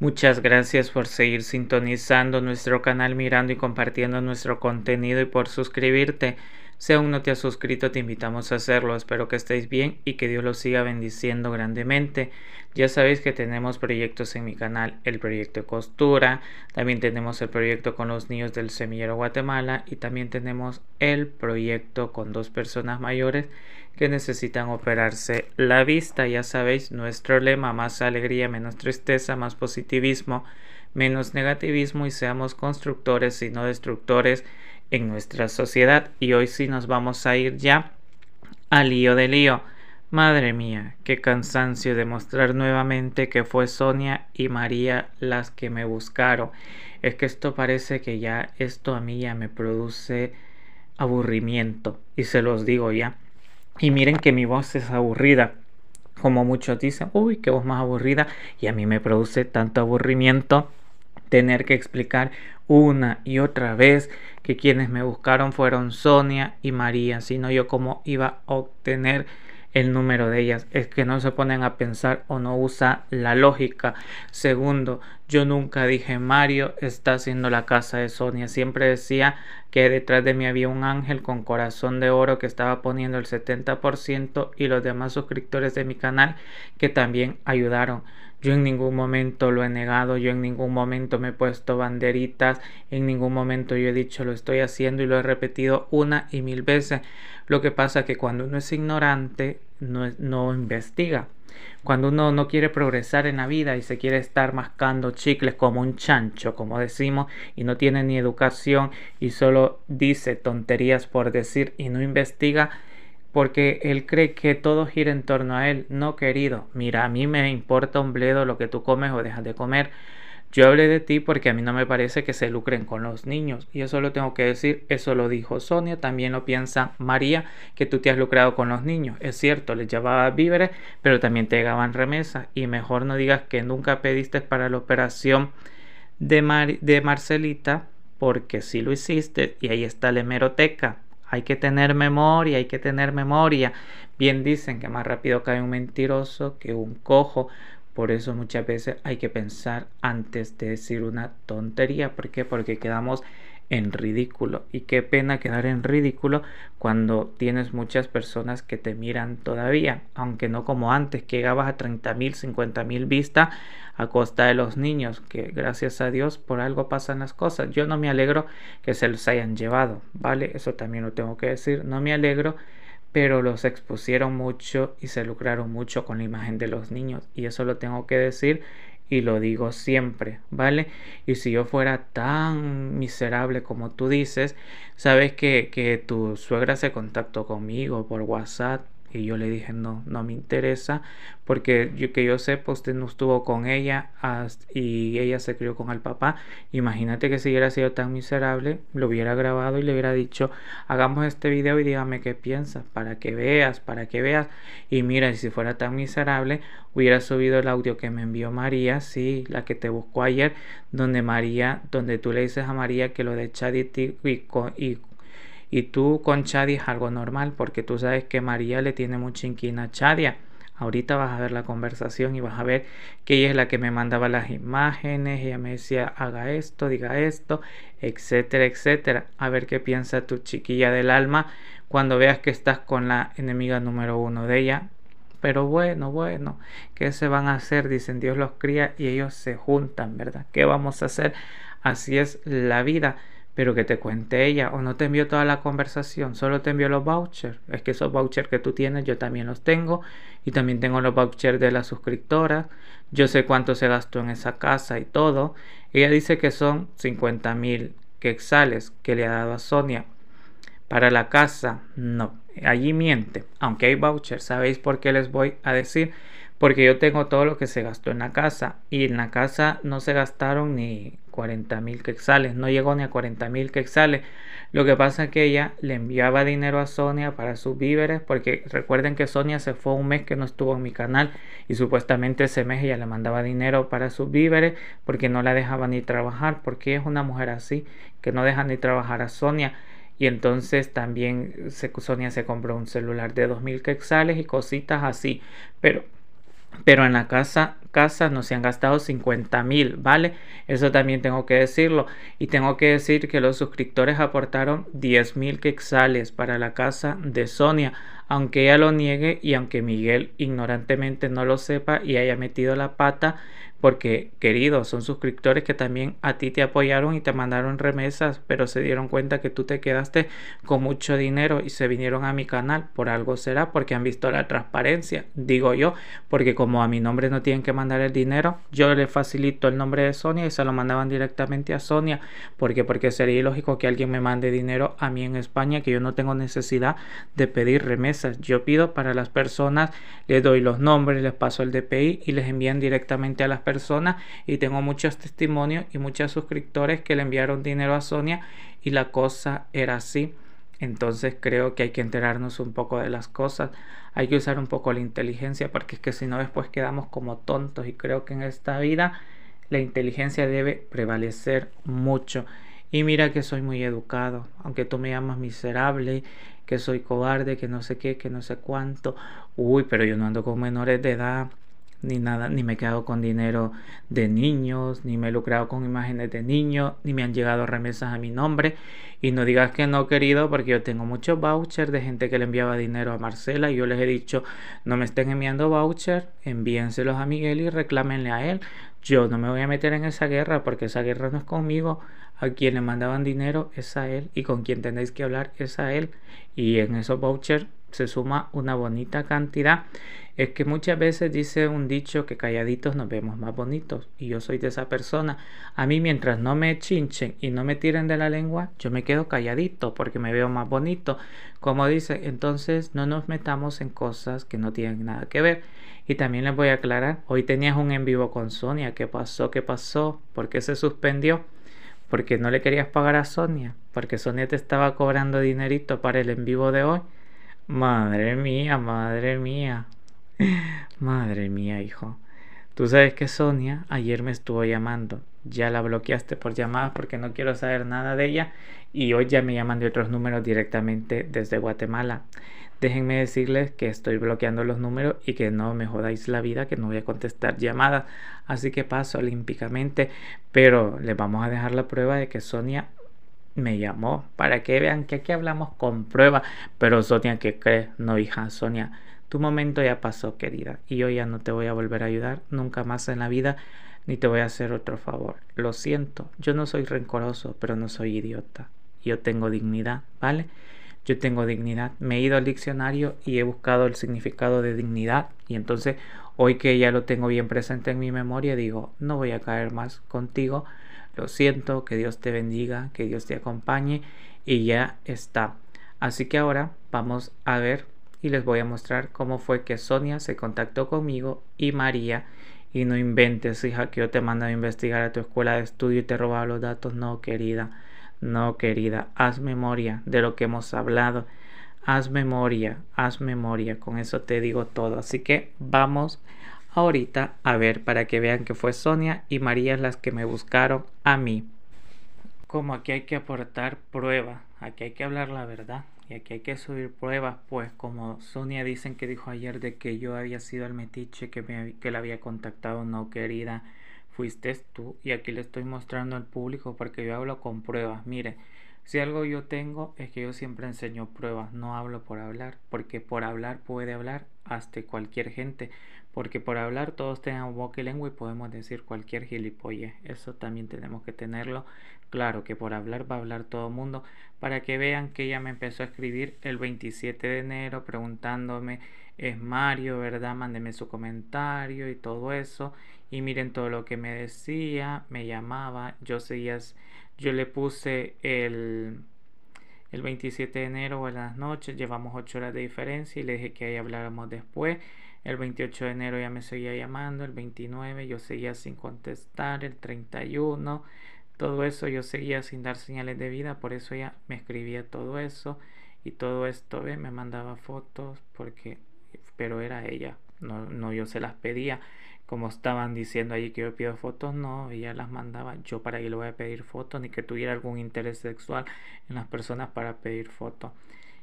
Muchas gracias por seguir sintonizando nuestro canal, mirando y compartiendo nuestro contenido y por suscribirte. Si aún no te has suscrito, te invitamos a hacerlo. Espero que estéis bien y que Dios los siga bendiciendo grandemente. Ya sabéis que tenemos proyectos en mi canal, el proyecto de costura, también tenemos el proyecto con los niños del semillero Guatemala y también tenemos el proyecto con dos personas mayores que necesitan operarse la vista. Ya sabéis, nuestro lema, más alegría, menos tristeza, más positivismo, menos negativismo y seamos constructores y no destructores en nuestra sociedad. Y hoy sí nos vamos a ir ya al lío de lío. Madre mía, qué cansancio demostrar nuevamente que fue Sonia y María las que me buscaron. Es que esto parece que ya, esto a mí ya me produce aburrimiento. Y se los digo ya. Y miren que mi voz es aburrida. Como muchos dicen, uy, qué voz más aburrida. Y a mí me produce tanto aburrimiento tener que explicar una y otra vez que quienes me buscaron fueron Sonia y María, sino yo cómo iba a obtener el número de ellas. Es que no se ponen a pensar o no usa la lógica. Segundo, yo nunca dije Mario está haciendo la casa de Sonia. Siempre decía que detrás de mí había un ángel con corazón de oro que estaba poniendo el 70% y los demás suscriptores de mi canal que también ayudaron. Yo en ningún momento lo he negado, yo en ningún momento me he puesto banderitas, en ningún momento yo he dicho lo estoy haciendo y lo he repetido una y mil veces. Lo que pasa es que cuando uno es ignorante, no, no investiga. Cuando uno no quiere progresar en la vida y se quiere estar mascando chicles como un chancho, como decimos, y no tiene ni educación y solo dice tonterías por decir y no investiga, porque él cree que todo gira en torno a él. No, querido, mira, a mí me importa un bledo lo que tú comes o dejas de comer. Yo hablé de ti porque a mí no me parece que se lucren con los niños. Y eso lo tengo que decir, eso lo dijo Sonia, también lo piensa María, que tú te has lucrado con los niños. Es cierto, les llevaba víveres, pero también te llegaban remesas. Y mejor no digas que nunca pediste para la operación de, de Marcelita, porque sí lo hiciste y ahí está la hemeroteca. Hay que tener memoria, hay que tener memoria. Bien dicen que más rápido cae un mentiroso que un cojo. Por eso muchas veces hay que pensar antes de decir una tontería. ¿Por qué? Porque quedamos en ridículo. Y qué pena quedar en ridículo cuando tienes muchas personas que te miran todavía, aunque no como antes, que llegabas a 30.000, 50.000 vistas a costa de los niños, que gracias a Dios por algo pasan las cosas. Yo no me alegro que se los hayan llevado, ¿vale? Eso también lo tengo que decir, no me alegro pero los expusieron mucho y se lucraron mucho con la imagen de los niños y eso lo tengo que decir y lo digo siempre, ¿vale? Y si yo fuera tan miserable como tú dices, sabes que, que tu suegra se contactó conmigo por WhatsApp y yo le dije, no, no me interesa, porque yo, que yo sepa, usted no estuvo con ella y ella se crió con el papá. Imagínate que si hubiera sido tan miserable, lo hubiera grabado y le hubiera dicho, hagamos este video y dígame qué piensas, para que veas, para que veas. Y mira, si fuera tan miserable, hubiera subido el audio que me envió María, sí, la que te buscó ayer, donde María, donde tú le dices a María que lo de Chad y, y y tú con Chadi es algo normal porque tú sabes que María le tiene mucha inquina a Chadia. Ahorita vas a ver la conversación y vas a ver que ella es la que me mandaba las imágenes, ella me decía haga esto, diga esto, etcétera, etcétera. A ver qué piensa tu chiquilla del alma cuando veas que estás con la enemiga número uno de ella. Pero bueno, bueno, ¿qué se van a hacer? Dicen Dios los cría y ellos se juntan, ¿verdad? ¿Qué vamos a hacer? Así es la vida pero que te cuente ella o no te envió toda la conversación, solo te envió los vouchers. Es que esos vouchers que tú tienes yo también los tengo y también tengo los vouchers de la suscriptora Yo sé cuánto se gastó en esa casa y todo. Ella dice que son 50 mil quexales que le ha dado a Sonia para la casa. No, allí miente, aunque hay vouchers. ¿Sabéis por qué les voy a decir? Porque yo tengo todo lo que se gastó en la casa y en la casa no se gastaron ni 40.000 quexales No llegó ni a 40.000 quexales Lo que pasa es que ella le enviaba dinero a Sonia para sus víveres, porque recuerden que Sonia se fue un mes que no estuvo en mi canal y supuestamente ese mes ella le mandaba dinero para sus víveres porque no la dejaba ni trabajar, porque es una mujer así, que no deja ni trabajar a Sonia. Y entonces también Sonia se compró un celular de 2.000 quexales y cositas así. Pero pero en la casa casa no se han gastado 50 mil, ¿vale? Eso también tengo que decirlo. Y tengo que decir que los suscriptores aportaron 10 mil quexales para la casa de Sonia, aunque ella lo niegue y aunque Miguel ignorantemente no lo sepa y haya metido la pata, porque, queridos, son suscriptores que también a ti te apoyaron y te mandaron remesas, pero se dieron cuenta que tú te quedaste con mucho dinero y se vinieron a mi canal. Por algo será, porque han visto la transparencia, digo yo, porque como a mi nombre no tienen que mandar el dinero, yo le facilito el nombre de Sonia y se lo mandaban directamente a Sonia. porque Porque sería ilógico que alguien me mande dinero a mí en España, que yo no tengo necesidad de pedir remesas. Yo pido para las personas, les doy los nombres, les paso el DPI y les envían directamente a las personas persona y tengo muchos testimonios y muchos suscriptores que le enviaron dinero a Sonia y la cosa era así. Entonces creo que hay que enterarnos un poco de las cosas, hay que usar un poco la inteligencia porque es que si no después quedamos como tontos y creo que en esta vida la inteligencia debe prevalecer mucho. Y mira que soy muy educado, aunque tú me llamas miserable, que soy cobarde, que no sé qué, que no sé cuánto. Uy, pero yo no ando con menores de edad ni nada, ni me he quedado con dinero de niños, ni me he lucrado con imágenes de niños, ni me han llegado remesas a mi nombre. Y no digas que no, querido, porque yo tengo muchos vouchers de gente que le enviaba dinero a Marcela y yo les he dicho, no me estén enviando vouchers, envíenselos a Miguel y reclámenle a él. Yo no me voy a meter en esa guerra porque esa guerra no es conmigo. A quien le mandaban dinero es a él y con quien tenéis que hablar es a él. Y en esos vouchers se suma una bonita cantidad. Es que muchas veces dice un dicho que calladitos nos vemos más bonitos. Y yo soy de esa persona. A mí mientras no me chinchen y no me tiren de la lengua, yo me quedo calladito porque me veo más bonito. Como dice, entonces no nos metamos en cosas que no tienen nada que ver. Y también les voy a aclarar, hoy tenías un en vivo con Sonia. ¿Qué pasó? ¿Qué pasó? ¿Por qué se suspendió? Porque no le querías pagar a Sonia. Porque Sonia te estaba cobrando dinerito para el en vivo de hoy. Madre mía, madre mía. Madre mía, hijo. Tú sabes que Sonia ayer me estuvo llamando. Ya la bloqueaste por llamadas porque no quiero saber nada de ella y hoy ya me llaman de otros números directamente desde Guatemala. Déjenme decirles que estoy bloqueando los números y que no me jodáis la vida, que no voy a contestar llamadas. Así que paso olímpicamente, pero les vamos a dejar la prueba de que Sonia me llamó para que vean que aquí hablamos con prueba. Pero Sonia, que cree? No, hija Sonia, tu momento ya pasó, querida. Y yo ya no te voy a volver a ayudar nunca más en la vida, ni te voy a hacer otro favor. Lo siento, yo no soy rencoroso, pero no soy idiota. Yo tengo dignidad, ¿vale? Yo tengo dignidad. Me he ido al diccionario y he buscado el significado de dignidad. Y entonces, hoy que ya lo tengo bien presente en mi memoria, digo, no voy a caer más contigo lo siento, que Dios te bendiga, que Dios te acompañe y ya está. Así que ahora vamos a ver y les voy a mostrar cómo fue que Sonia se contactó conmigo y María. Y no inventes, hija, que yo te mando a investigar a tu escuela de estudio y te robaba los datos. No, querida, no, querida, haz memoria de lo que hemos hablado. Haz memoria, haz memoria. Con eso te digo todo. Así que vamos ahorita, a ver, para que vean que fue Sonia y María las que me buscaron a mí. Como aquí hay que aportar pruebas, aquí hay que hablar la verdad y aquí hay que subir pruebas, pues como Sonia dicen que dijo ayer de que yo había sido el metiche que, que la había contactado no querida, fuiste tú y aquí le estoy mostrando al público porque yo hablo con pruebas, mire. Si algo yo tengo es que yo siempre enseño pruebas, no hablo por hablar, porque por hablar puede hablar hasta cualquier gente, porque por hablar todos tengan boca y lengua y podemos decir cualquier gilipolle. Eso también tenemos que tenerlo claro, que por hablar va a hablar todo el mundo, para que vean que ella me empezó a escribir el 27 de enero preguntándome, es Mario, ¿verdad? Mándeme su comentario y todo eso. Y miren todo lo que me decía, me llamaba, yo seguía, yo le puse el el 27 de enero buenas noches, llevamos 8 horas de diferencia y le dije que ahí habláramos después. El 28 de enero ya me seguía llamando, el 29 yo seguía sin contestar, el 31, todo eso yo seguía sin dar señales de vida, por eso ella me escribía todo eso y todo esto ve, me mandaba fotos porque, pero era ella, no yo se las pedía como estaban diciendo allí que yo pido fotos, no, ella las mandaba. Yo para que le voy a pedir fotos, ni que tuviera algún interés sexual en las personas para pedir fotos.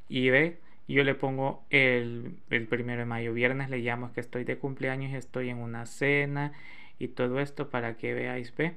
Y ve, yo le pongo el, el primero de mayo, viernes le llamo que estoy de cumpleaños, estoy en una cena y todo esto para que veáis, ve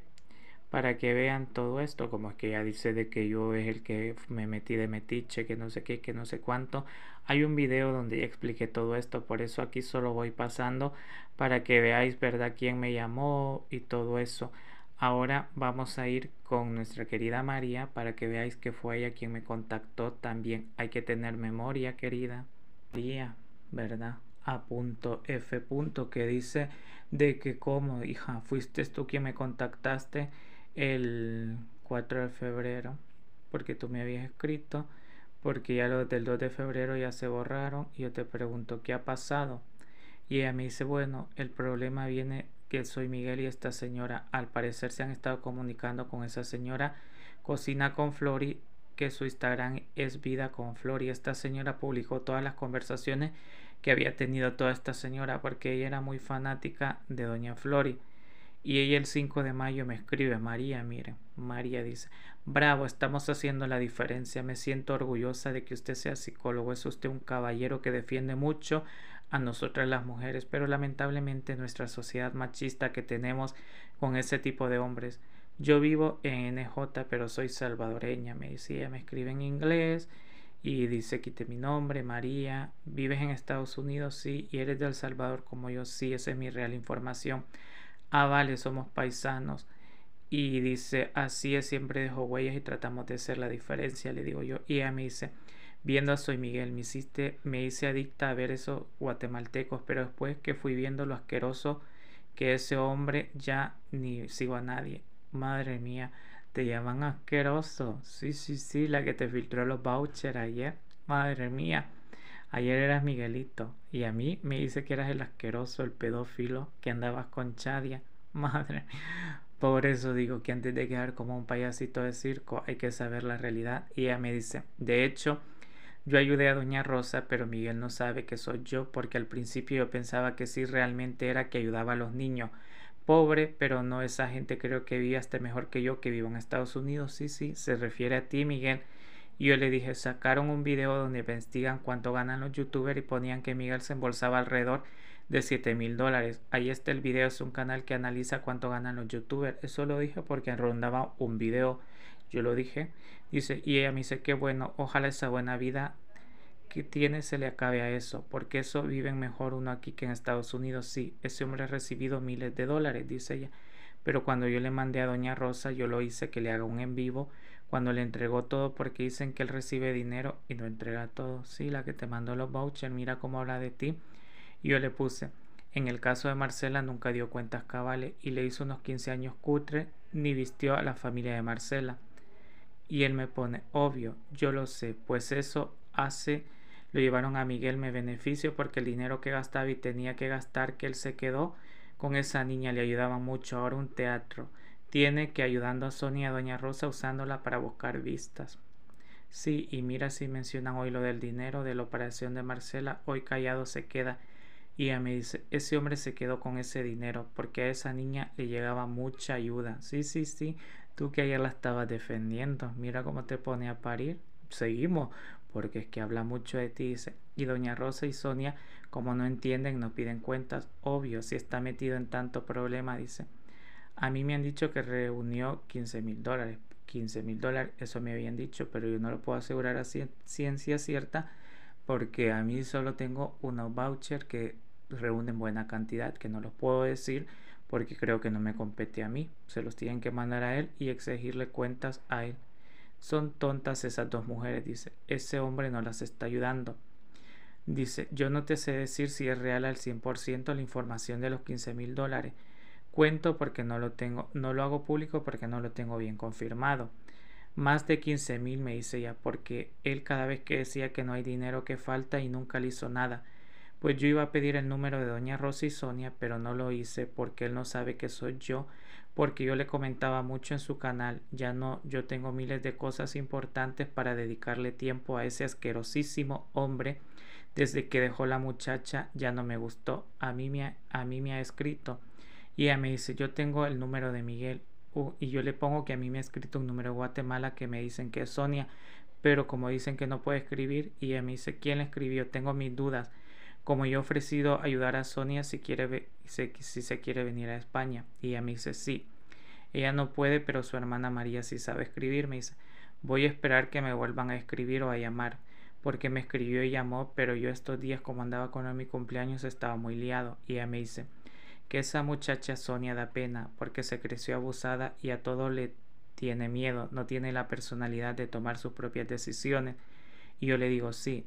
para que vean todo esto, como es que ya dice de que yo es el que me metí de metiche, que no sé qué, que no sé cuánto. Hay un video donde ya expliqué todo esto, por eso aquí solo voy pasando para que veáis, ¿verdad?, quién me llamó y todo eso. Ahora vamos a ir con nuestra querida María para que veáis que fue ella quien me contactó también. Hay que tener memoria, querida. María, ¿verdad? a punto F punto que dice de que como hija fuiste tú quien me contactaste el 4 de febrero, porque tú me habías escrito, porque ya los del 2 de febrero ya se borraron y yo te pregunto, ¿qué ha pasado? Y ella me dice, bueno, el problema viene que soy Miguel y esta señora, al parecer se han estado comunicando con esa señora, cocina con Flori, que su Instagram es vida con Flori. Esta señora publicó todas las conversaciones que había tenido toda esta señora porque ella era muy fanática de doña Flori. Y ella el 5 de mayo me escribe, María, mire, María dice, bravo, estamos haciendo la diferencia, me siento orgullosa de que usted sea psicólogo, es usted un caballero que defiende mucho a nosotras las mujeres, pero lamentablemente nuestra sociedad machista que tenemos con ese tipo de hombres. Yo vivo en NJ, pero soy salvadoreña, me ella me escribe en inglés y dice, quite mi nombre, María, vives en Estados Unidos, sí, y eres de El Salvador como yo, sí, esa es mi real información. Ah, vale, somos paisanos. Y dice, así es, siempre dejo huellas y tratamos de hacer la diferencia, le digo yo. Y ella me dice, viendo a Soy Miguel, me, hiciste, me hice adicta a ver esos guatemaltecos, pero después que fui viendo lo asqueroso que ese hombre ya ni sigo a nadie. Madre mía, te llaman asqueroso. Sí, sí, sí, la que te filtró los vouchers ayer. Madre mía. Ayer eras Miguelito y a mí me dice que eras el asqueroso, el pedófilo, que andabas con Chadia. Madre. Por eso digo que antes de quedar como un payasito de circo hay que saber la realidad. Y ella me dice, de hecho, yo ayudé a Doña Rosa, pero Miguel no sabe que soy yo porque al principio yo pensaba que sí realmente era que ayudaba a los niños. Pobre, pero no esa gente creo que vive hasta mejor que yo que vivo en Estados Unidos. Sí, sí, se refiere a ti, Miguel. Y yo le dije, sacaron un video donde investigan cuánto ganan los youtubers y ponían que Miguel se embolsaba alrededor de 7 mil dólares. Ahí está el video, es un canal que analiza cuánto ganan los youtubers. Eso lo dije porque rondaba un video. Yo lo dije. Dice, y ella me dice, qué bueno, ojalá esa buena vida que tiene se le acabe a eso, porque eso viven mejor uno aquí que en Estados Unidos. Sí, ese hombre ha recibido miles de dólares, dice ella. Pero cuando yo le mandé a Doña Rosa, yo lo hice que le haga un en vivo cuando le entregó todo porque dicen que él recibe dinero y no entrega todo. Sí, la que te mandó los vouchers, mira cómo habla de ti. yo le puse, en el caso de Marcela nunca dio cuentas cabales y le hizo unos 15 años cutre ni vistió a la familia de Marcela. Y él me pone, obvio, yo lo sé, pues eso hace, lo llevaron a Miguel, me beneficio porque el dinero que gastaba y tenía que gastar que él se quedó con esa niña le ayudaba mucho. Ahora un teatro tiene que ayudando a Sonia y a Doña Rosa usándola para buscar vistas. Sí, y mira si mencionan hoy lo del dinero de la operación de Marcela, hoy callado se queda. Y a me dice, ese hombre se quedó con ese dinero porque a esa niña le llegaba mucha ayuda. Sí, sí, sí, tú que ayer la estabas defendiendo, mira cómo te pone a parir. Seguimos, porque es que habla mucho de ti, dice. Y doña Rosa y Sonia, como no entienden, no piden cuentas. Obvio, si está metido en tanto problema, dice. A mí me han dicho que reunió 15 mil dólares. 15 mil dólares, eso me habían dicho, pero yo no lo puedo asegurar a ciencia cierta porque a mí solo tengo unos voucher que reúnen buena cantidad, que no los puedo decir porque creo que no me compete a mí. Se los tienen que mandar a él y exigirle cuentas a él. Son tontas esas dos mujeres, dice. Ese hombre no las está ayudando. Dice, yo no te sé decir si es real al 100% la información de los 15 mil dólares cuento porque no lo tengo, no lo hago público porque no lo tengo bien confirmado. Más de 15 mil me dice ya, porque él cada vez que decía que no hay dinero que falta y nunca le hizo nada. Pues yo iba a pedir el número de doña Rosa y Sonia, pero no lo hice porque él no sabe que soy yo, porque yo le comentaba mucho en su canal, ya no, yo tengo miles de cosas importantes para dedicarle tiempo a ese asquerosísimo hombre. Desde que dejó la muchacha ya no me gustó, a mí me, a mí me ha escrito y ella me dice, yo tengo el número de Miguel. y yo le pongo que a mí me ha escrito un número de Guatemala que me dicen que es Sonia. Pero como dicen que no puede escribir, y ella me dice, ¿quién le escribió? Tengo mis dudas. Como yo he ofrecido ayudar a Sonia si, quiere, se quiere venir a España. Y ella me dice, sí. Ella no puede, pero su hermana María sí sabe escribir. Me dice, voy a esperar que me vuelvan a escribir o a llamar porque me escribió y llamó, pero yo estos días como andaba con mi cumpleaños estaba muy liado y ella me dice, que esa muchacha Sonia da pena porque se creció abusada y a todo le tiene miedo, no tiene la personalidad de tomar sus propias decisiones. Y yo le digo, sí,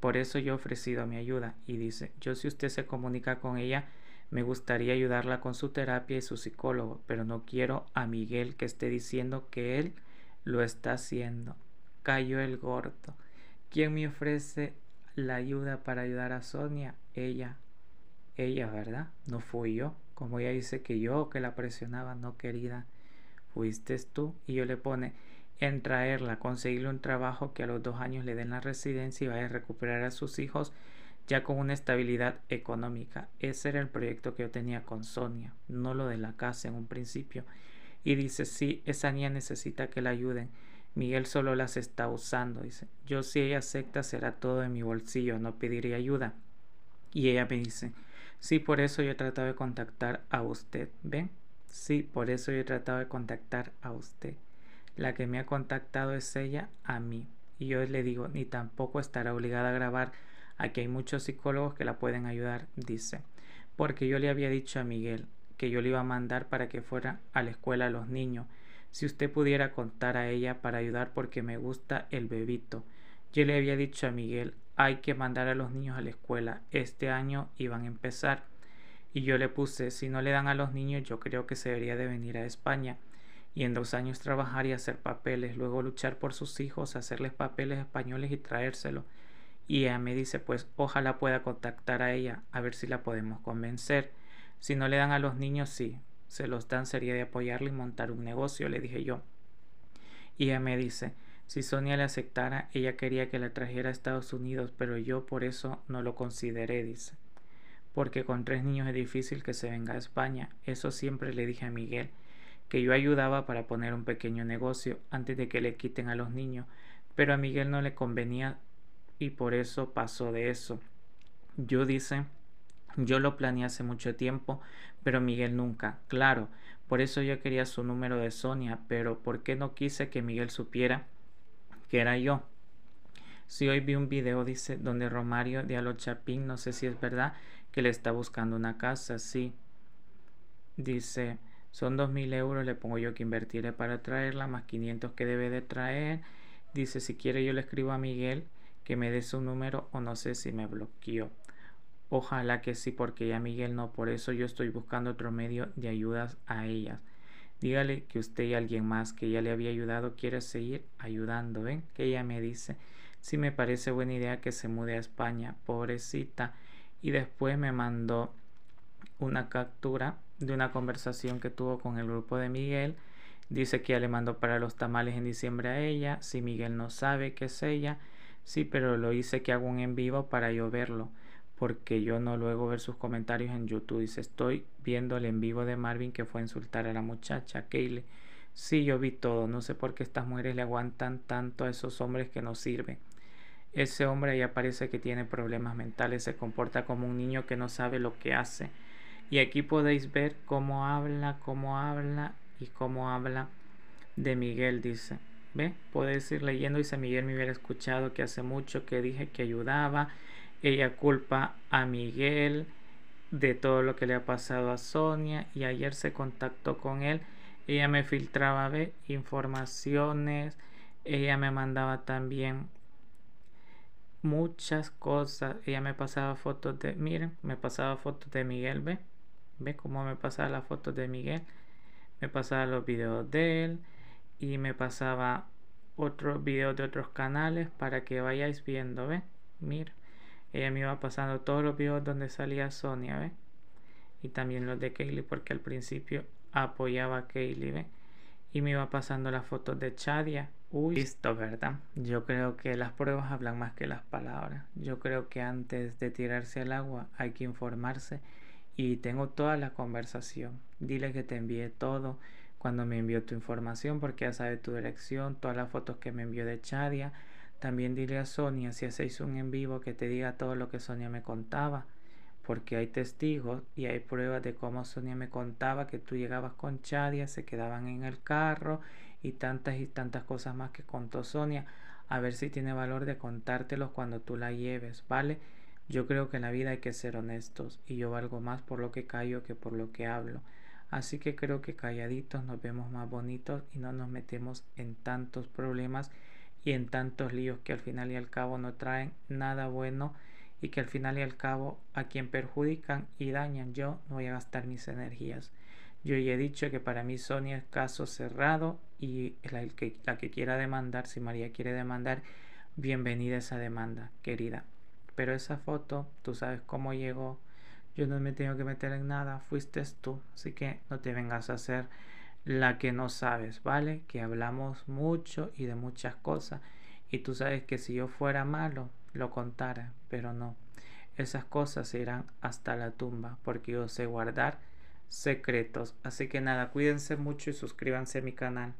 por eso yo he ofrecido mi ayuda. Y dice, yo si usted se comunica con ella, me gustaría ayudarla con su terapia y su psicólogo, pero no quiero a Miguel que esté diciendo que él lo está haciendo. Cayó el gordo. ¿Quién me ofrece la ayuda para ayudar a Sonia? Ella ella, ¿verdad? No fui yo. Como ella dice que yo que la presionaba, no querida, fuiste tú. Y yo le pone en traerla, conseguirle un trabajo que a los dos años le den la residencia y vaya a recuperar a sus hijos ya con una estabilidad económica. Ese era el proyecto que yo tenía con Sonia, no lo de la casa en un principio. Y dice, sí, esa niña necesita que la ayuden. Miguel solo las está usando, dice. Yo si ella acepta será todo en mi bolsillo, no pediré ayuda. Y ella me dice, Sí, por eso yo he tratado de contactar a usted, ¿ven? Sí, por eso yo he tratado de contactar a usted. La que me ha contactado es ella a mí. Y yo le digo, ni tampoco estará obligada a grabar. Aquí hay muchos psicólogos que la pueden ayudar, dice. Porque yo le había dicho a Miguel que yo le iba a mandar para que fuera a la escuela a los niños. Si usted pudiera contar a ella para ayudar porque me gusta el bebito. Yo le había dicho a Miguel hay que mandar a los niños a la escuela. Este año iban a empezar. Y yo le puse, si no le dan a los niños, yo creo que se debería de venir a España y en dos años trabajar y hacer papeles, luego luchar por sus hijos, hacerles papeles españoles y traérselo. Y ella me dice, pues ojalá pueda contactar a ella, a ver si la podemos convencer. Si no le dan a los niños, sí, se los dan, sería de apoyarle y montar un negocio, le dije yo. Y ella me dice, si Sonia le aceptara, ella quería que la trajera a Estados Unidos, pero yo por eso no lo consideré, dice. Porque con tres niños es difícil que se venga a España. Eso siempre le dije a Miguel, que yo ayudaba para poner un pequeño negocio antes de que le quiten a los niños, pero a Miguel no le convenía y por eso pasó de eso. Yo dice, yo lo planeé hace mucho tiempo, pero Miguel nunca, claro, por eso yo quería su número de Sonia, pero ¿por qué no quise que Miguel supiera que era yo. Si hoy vi un video, dice, donde Romario de Chapín, no sé si es verdad, que le está buscando una casa, sí. Dice, son dos mil euros, le pongo yo que invertiré para traerla, más 500 que debe de traer. Dice, si quiere yo le escribo a Miguel que me dé su número o no sé si me bloqueó. Ojalá que sí, porque ya Miguel no, por eso yo estoy buscando otro medio de ayudas a ellas. Dígale que usted y alguien más que ya le había ayudado quiere seguir ayudando. ¿Ven? Que ella me dice, si me parece buena idea que se mude a España, pobrecita. Y después me mandó una captura de una conversación que tuvo con el grupo de Miguel. Dice que ya le mandó para los tamales en diciembre a ella. Si Miguel no sabe que es ella, sí, pero lo hice que hago un en vivo para yo verlo porque yo no luego ver sus comentarios en YouTube. Dice, estoy viendo el en vivo de Marvin que fue a insultar a la muchacha, Kayle. Sí, yo vi todo. No sé por qué estas mujeres le aguantan tanto a esos hombres que no sirven. Ese hombre ya parece que tiene problemas mentales, se comporta como un niño que no sabe lo que hace. Y aquí podéis ver cómo habla, cómo habla y cómo habla de Miguel, dice. ¿Ve? Podéis ir leyendo, dice Miguel me hubiera escuchado que hace mucho que dije que ayudaba ella culpa a Miguel de todo lo que le ha pasado a Sonia y ayer se contactó con él. Ella me filtraba ¿ve? informaciones, ella me mandaba también muchas cosas. Ella me pasaba fotos de, miren, me pasaba fotos de Miguel, ve, ve cómo me pasaba las fotos de Miguel, me pasaba los videos de él y me pasaba otros videos de otros canales para que vayáis viendo, ve, Miren ella me iba pasando todos los videos donde salía Sonia, ¿ve? Y también los de Kaylee, porque al principio apoyaba a Kaylee, ¿ve? Y me iba pasando las fotos de Chadia. Uy, listo, ¿verdad? Yo creo que las pruebas hablan más que las palabras. Yo creo que antes de tirarse al agua hay que informarse. Y tengo toda la conversación. Dile que te envié todo cuando me envió tu información, porque ya sabe tu dirección, todas las fotos que me envió de Chadia también dile a Sonia si hacéis un en vivo que te diga todo lo que Sonia me contaba, porque hay testigos y hay pruebas de cómo Sonia me contaba que tú llegabas con Chadia, se quedaban en el carro y tantas y tantas cosas más que contó Sonia. A ver si tiene valor de contártelos cuando tú la lleves, ¿vale? Yo creo que en la vida hay que ser honestos y yo valgo más por lo que callo que por lo que hablo. Así que creo que calladitos nos vemos más bonitos y no nos metemos en tantos problemas y en tantos líos que al final y al cabo no traen nada bueno y que al final y al cabo a quien perjudican y dañan yo no voy a gastar mis energías. Yo ya he dicho que para mí Sonia es caso cerrado y la que, la que quiera demandar, si María quiere demandar, bienvenida a esa demanda, querida. Pero esa foto, tú sabes cómo llegó, yo no me tengo que meter en nada, fuiste tú, así que no te vengas a hacer la que no sabes, ¿vale? Que hablamos mucho y de muchas cosas. Y tú sabes que si yo fuera malo, lo contara, pero no. Esas cosas irán hasta la tumba, porque yo sé guardar secretos. Así que nada, cuídense mucho y suscríbanse a mi canal.